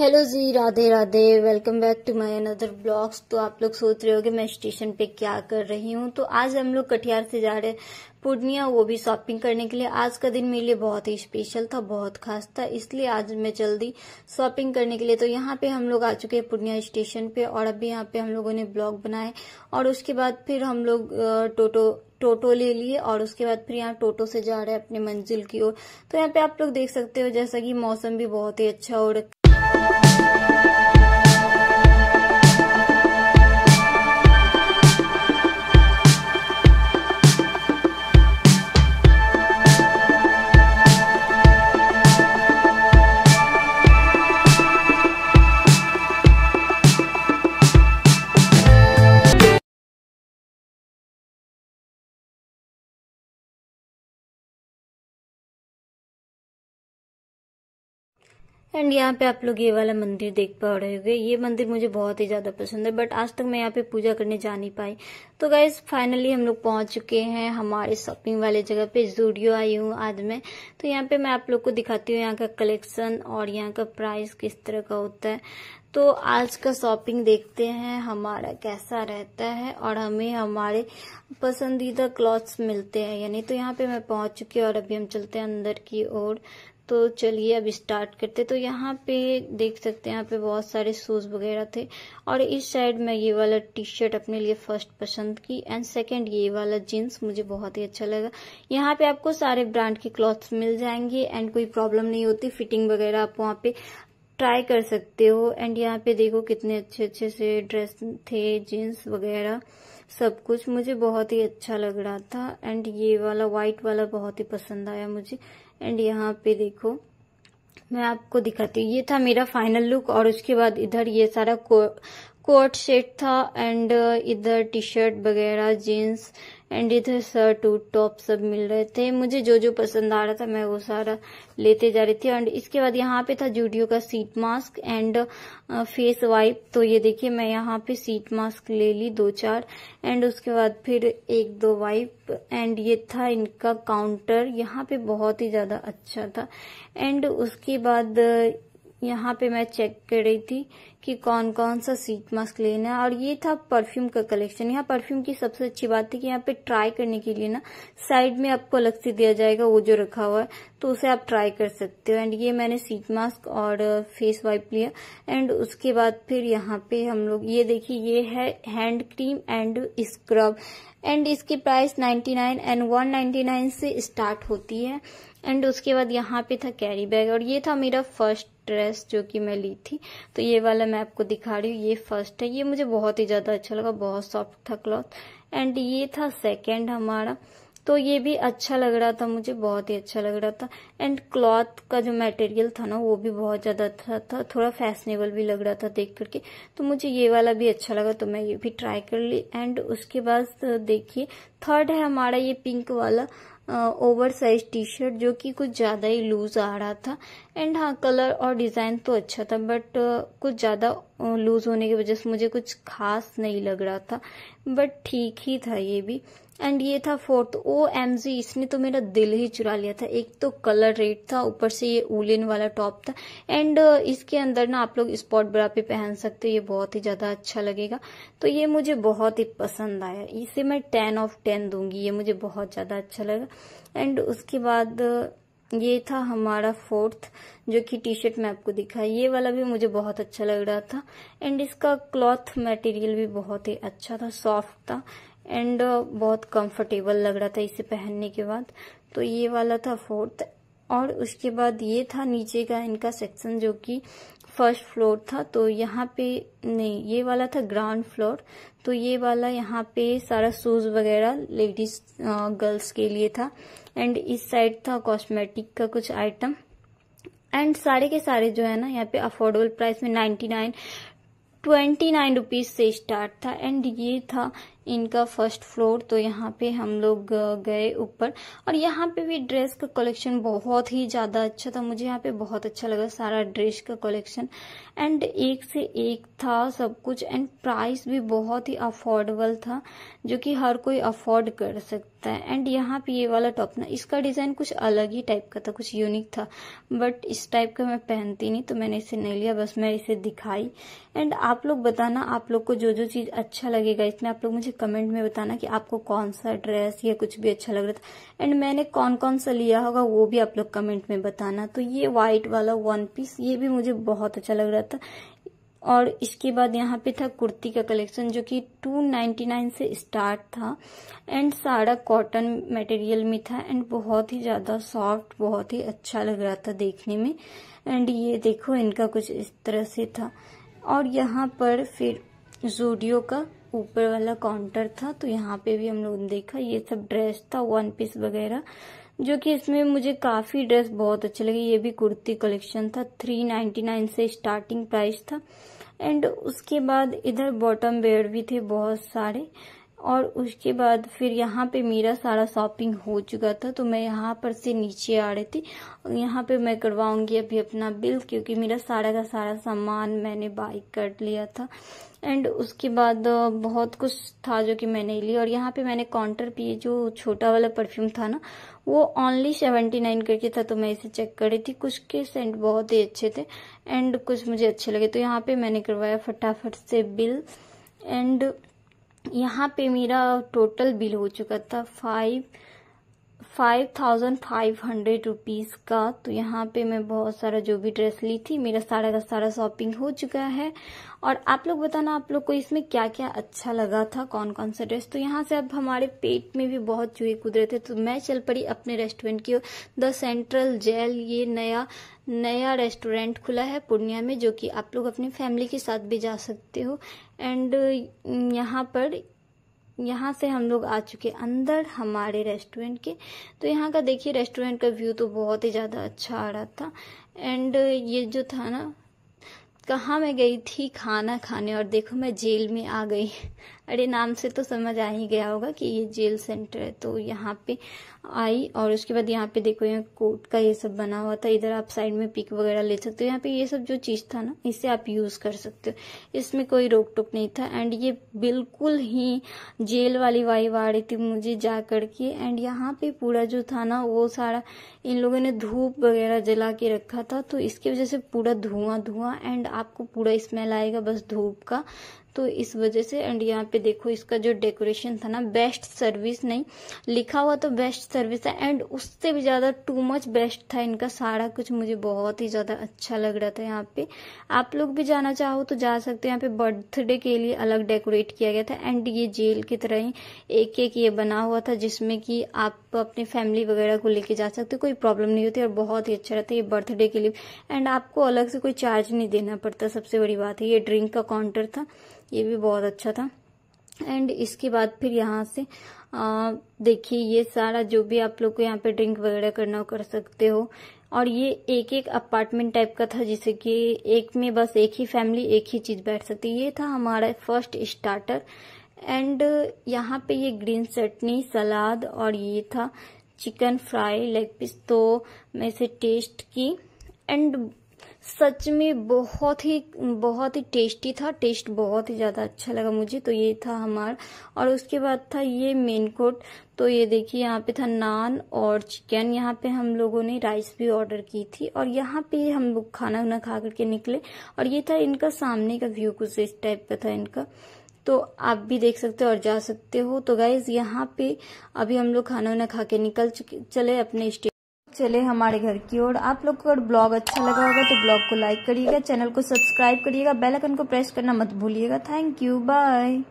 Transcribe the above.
hello ji Radhe Radhe welcome back to my another blogs तो आप लोग सोच रहे हो कि मैं स्टेशन पे क्या कर रही हूँ तो आज हम लोग कटिहार से जा रहे पूर्णिया वो भी शॉपिंग करने के लिए आज का दिन मेरे लिए बहुत ही स्पेशल था बहुत खास था इसलिए आज मैं जल्दी शॉपिंग करने के लिए तो यहाँ पे हम लोग आ चुके हैं पूर्णिया स्टेशन पे और अभी यहाँ पे हम लोगों ने ब्लॉग बनाए और उसके बाद फिर हम लोग टोटो टोटो ले लिए और उसके बाद फिर यहाँ टोटो से जा रहे हैं अपने मंजिल की ओर तो यहाँ पे आप लोग देख सकते हो जैसा कि मौसम भी बहुत ही अच्छा हो एंड यहाँ पे आप लोग ये वाला मंदिर देख पा रहे होंगे ये मंदिर मुझे बहुत ही ज़्यादा पसंद है बट आज तक मैं यहाँ पे पूजा करने जा नहीं पाई तो गाइज फाइनली हम लोग पहुंच चुके हैं हमारे शॉपिंग वाले जगह पे जूडियो आई हूँ आज मैं तो यहाँ पे मैं आप लोग को दिखाती हूँ यहाँ का कलेक्शन और यहाँ का प्राइस किस तरह का होता है तो आज का शॉपिंग देखते हैं हमारा कैसा रहता है और हमें हमारे पसंदीदा क्लॉथ्स मिलते हैं यानी तो यहाँ पे मैं पहुंच चुकी हूँ और अभी हम चलते हैं अंदर की ओर तो चलिए अब स्टार्ट करते तो यहाँ पे देख सकते हैं यहाँ पे बहुत सारे शूज़ वगैरह थे और इस साइड मैं ये वाला टी शर्ट अपने लिए फर्स्ट पसंद की एंड सेकंड ये वाला जीन्स मुझे बहुत ही अच्छा लगा यहाँ पे आपको सारे ब्रांड के क्लॉथ्स मिल जाएंगे एंड कोई प्रॉब्लम नहीं होती फिटिंग वगैरह आप वहाँ पे ट्राई कर सकते हो एंड यहाँ पे देखो कितने अच्छे अच्छे से ड्रेस थे जीन्स वगैरह सब कुछ मुझे बहुत ही अच्छा लग रहा था एंड ये वाला व्हाइट वाला बहुत ही पसंद आया मुझे एंड यहाँ पे देखो मैं आपको दिखाती हूँ ये था मेरा फाइनल लुक और उसके बाद इधर ये सारा को, कोट सेट था एंड uh, इधर टी शर्ट वगैरह जीन्स एंड इधर सर टूट टॉप सब मिल रहे थे मुझे जो जो पसंद आ रहा था मैं वो सारा लेते जा रही थी एंड इसके बाद यहाँ पे था जूडियो का sheet mask and face wipe तो ये देखिए मैं यहाँ पे सीट मास्क ले ली दो चार एंड उसके बाद फिर एक दो वाइप एंड ये था इनका काउंटर यहाँ पे बहुत ही ज़्यादा अच्छा था एंड उसके बाद यहाँ पे मैं चेक कर रही थी कि कौन कौन सा सीट मास्क लेना है और ये था परफ्यूम का कलेक्शन यहाँ परफ्यूम की सबसे अच्छी बात थी कि यहाँ पे ट्राई करने के लिए ना साइड में आपको अलग से दिया जाएगा वो जो रखा हुआ है तो उसे आप ट्राई कर सकते हो एंड ये मैंने सीट मास्क और फेस uh, वाइप लिया एंड उसके बाद फिर यहाँ पे हम लोग ये देखिए ये है hand cream and scrub and इसकी प्राइस नाइन्टी एंड वन से स्टार्ट होती है एंड उसके बाद यहाँ पे था कैरी बैग और ये था मेरा फर्स्ट ड्रेस जो कि मैं ली थी तो ये वाला मैं आपको दिखा रही हूँ ये फर्स्ट है ये मुझे बहुत ही ज़्यादा अच्छा लगा बहुत सॉफ्ट था क्लॉथ एंड ये था सेकेंड हमारा तो ये भी अच्छा लग रहा था मुझे बहुत ही अच्छा लग रहा था एंड क्लॉथ का जो मटेरियल था ना वो भी बहुत ज़्यादा अच्छा था थोड़ा फैशनेबल भी लग रहा था देख करके तो मुझे ये वाला भी अच्छा लगा तो मैं ये भी ट्राई कर ली एंड उसके बाद तो देखिए थर्ड है हमारा ये पिंक वाला ओवर साइज टी शर्ट जो कि कुछ ज़्यादा ही लूज आ रहा था एंड हाँ कलर और डिज़ाइन तो अच्छा था बट uh, कुछ ज़्यादा लूज़ uh, होने की वजह से मुझे कुछ खास नहीं लग रहा था बट ठीक ही था ये भी एंड ये था फोर्थ ओ एम जी इसने तो मेरा दिल ही चुरा लिया था एक तो कलर रेड था ऊपर से ये उलिन वाला टॉप था एंड uh, इसके अंदर ना आप लोग स्पॉट ब्रा पे पहन सकते हो ये बहुत ही ज़्यादा अच्छा लगेगा तो ये मुझे बहुत ही पसंद आया इसे मैं टेन ऑफ टेन दूंगी ये मुझे बहुत ज़्यादा अच्छा लगा एंड उसके बाद ये था हमारा फोर्थ जो कि टी शर्ट मैं आपको दिखा ये वाला भी मुझे बहुत अच्छा लग रहा था एंड इसका क्लॉथ मटेरियल भी बहुत ही अच्छा था सॉफ्ट था एंड uh, बहुत कंफर्टेबल लग रहा था इसे पहनने के बाद तो ये वाला था फोर्थ और उसके बाद ये था नीचे का इनका सेक्शन जो कि फर्स्ट फ्लोर था तो यहाँ पे नहीं ये वाला था ग्राउंड फ्लोर तो ये वाला यहाँ पे सारा शूज वगैरह लेडीज गर्ल्स के लिए था एंड इस साइड था कॉस्मेटिक का कुछ आइटम एंड सारे के सारे जो है ना यहाँ पे अफोर्डेबल प्राइस में ninety nine twenty nine rupees से स्टार्ट था एंड ये था इनका फर्स्ट फ्लोर तो यहाँ पे हम लोग गए ऊपर और यहाँ पे भी ड्रेस का कलेक्शन बहुत ही ज़्यादा अच्छा था मुझे यहाँ पे बहुत अच्छा लगा सारा ड्रेस का कलेक्शन एंड एक से एक था सब कुछ एंड प्राइस भी बहुत ही अफोर्डेबल था जो कि हर कोई अफोर्ड कर सकता है एंड यहाँ पे ये वाला टॉप ना इसका डिज़ाइन कुछ अलग ही टाइप का था कुछ यूनिक था बट इस टाइप का मैं पहनती नहीं तो मैंने इसे नहीं लिया बस मैं इसे दिखाई एंड आप लोग बताना आप लोग को जो जो चीज़ अच्छा लगेगा इसमें आप लोग मुझे मुझे कमेंट में बताना कि आपको कौन सा ड्रेस या कुछ भी अच्छा लग रहा था एंड मैंने कौन कौन सा लिया होगा वो भी आप लोग कमेंट में बताना तो ये व्हाइट वाला वन पीस ये भी मुझे बहुत अच्छा लग रहा था और इसके बाद यहाँ पे था कुर्ती का कलेक्शन जो कि 299 से स्टार्ट था एंड सारा कॉटन मटेरियल में था एंड बहुत ही ज़्यादा सॉफ्ट बहुत ही अच्छा लग रहा था देखने में एंड ये देखो इनका कुछ इस तरह से था और यहाँ पर फिर जूडियो का ऊपर वाला काउंटर था तो यहाँ पे भी हम लोग देखा ये सब ड्रेस था वन पीस वगैरह जो कि इसमें मुझे काफ़ी ड्रेस बहुत अच्छे लगे ये भी कुर्ती कलेक्शन था थ्री नाइन्टी नाइन से स्टार्टिंग प्राइस था एंड उसके बाद इधर बॉटम वेयर भी थे बहुत सारे और उसके बाद फिर यहाँ पे मेरा सारा शॉपिंग हो चुका था तो मैं यहाँ पर से नीचे आ रही थी और यहाँ पे मैं करवाऊंगी अभी अपना बिल क्योंकि मेरा सारा का सारा सामान मैंने बाई कर लिया था एंड उसके बाद बहुत कुछ था जो कि मैंने लिया और यहाँ पे मैंने काउंटर पे जो छोटा वाला परफ्यूम था ना वो ओनली सेवेंटी नाइन करके था तो मैं इसे चेक कर रही थी कुछ के सेंट बहुत ही अच्छे थे एंड कुछ मुझे अच्छे लगे तो यहाँ पे मैंने करवाया फटाफट से बिल एंड यहाँ पे मेरा टोटल बिल हो चुका था five five thousand five hundred rupees का तो यहाँ पे मैं बहुत सारा जो भी ड्रेस ली थी मेरा सारा का सारा शॉपिंग हो चुका है और आप लोग बताना आप लोग को इसमें क्या क्या अच्छा लगा था कौन कौन सा ड्रेस तो यहाँ से अब हमारे पेट में भी बहुत चूहे कूद रहे थे तो मैं चल पड़ी अपने रेस्टोरेंट की द सेंट्रल जेल ये नया नया रेस्टोरेंट खुला है पूर्णिया में जो कि आप लोग अपनी फैमिली के साथ भी जा सकते हो एंड यहाँ पर यहाँ से हम लोग आ चुके अंदर हमारे रेस्टोरेंट के तो यहाँ का देखिए रेस्टोरेंट का व्यू तो बहुत ही ज़्यादा अच्छा आ रहा था एंड ये जो था ना कहाँ मैं गई थी खाना खाने और देखो मैं जेल में आ गई अरे नाम से तो समझ आ ही गया होगा कि ये जेल सेंटर है तो यहाँ पे आई और उसके बाद यहाँ पे देखो यहाँ कोट का ये सब बना हुआ था इधर आप साइड में पिक वगैरह ले सकते हो यहाँ पे ये सब जो चीज़ था ना इसे आप यूज़ कर सकते हो इसमें कोई रोक टोक नहीं था एंड ये बिल्कुल ही जेल वाली वाई आ रही थी मुझे जा करके एंड यहाँ पे पूरा जो था ना वो सारा इन लोगों ने धूप वगैरह जला के रखा था तो इसकी वजह से पूरा धुआं धुआं एंड आपको पूरा स्मेल आएगा बस धूप का तो इस वजह से एंड यहाँ पे देखो इसका जो डेकोरेशन था ना बेस्ट सर्विस नहीं लिखा हुआ तो बेस्ट सर्विस था एंड उससे भी ज़्यादा टू मच बेस्ट था इनका सारा कुछ मुझे बहुत ही ज़्यादा अच्छा लग रहा था यहाँ पे आप लोग भी जाना चाहो तो जा सकते हो यहाँ पे बर्थडे के लिए अलग डेकोरेट किया गया था एंड ये जेल की तरह ही एक एक ये बना हुआ था जिसमें कि आप अपने फैमिली वगैरह को लेके जा सकते हो कोई प्रॉब्लम नहीं होती और बहुत ही अच्छा रहता है ये बर्थडे के लिए एंड आपको अलग से कोई चार्ज नहीं देना पड़ता सबसे बड़ी बात है ये ड्रिंक का काउंटर था ये भी बहुत अच्छा था एंड इसके बाद फिर यहाँ से देखिए ये सारा जो भी आप लोग को यहाँ पे ड्रिंक वगैरह करना हो कर सकते हो और ये एक एक अपार्टमेंट टाइप का था जिसे कि एक में बस एक ही फैमिली एक ही चीज बैठ सकती ये था हमारा फर्स्ट स्टार्टर एंड यहाँ पे ये ग्रीन चटनी सलाद और ये था चिकन फ्राई लेग पीस तो मैं इसे टेस्ट की एंड सच में बहुत ही बहुत ही टेस्टी था टेस्ट बहुत ही ज़्यादा अच्छा लगा मुझे तो ये था हमारा और उसके बाद था ये मेन कोट तो ये देखिए यहाँ पे था नान और चिकन यहाँ पे हम लोगों ने राइस भी ऑर्डर की थी और यहाँ पे हम लोग खाना उना खा करके निकले और ये था इनका सामने का व्यू कुछ इस टाइप का था इनका तो आप भी देख सकते हो और जा सकते हो तो गाइज यहाँ पे अभी हम लोग खाना वाना खा के निकल चले अपने स्टेट चले हमारे घर की ओर आप लोग को अगर ब्लॉग अच्छा लगा होगा तो ब्लॉग को लाइक करिएगा चैनल को सब्सक्राइब करिएगा बेल आइकन को प्रेस करना मत भूलिएगा थैंक यू बाय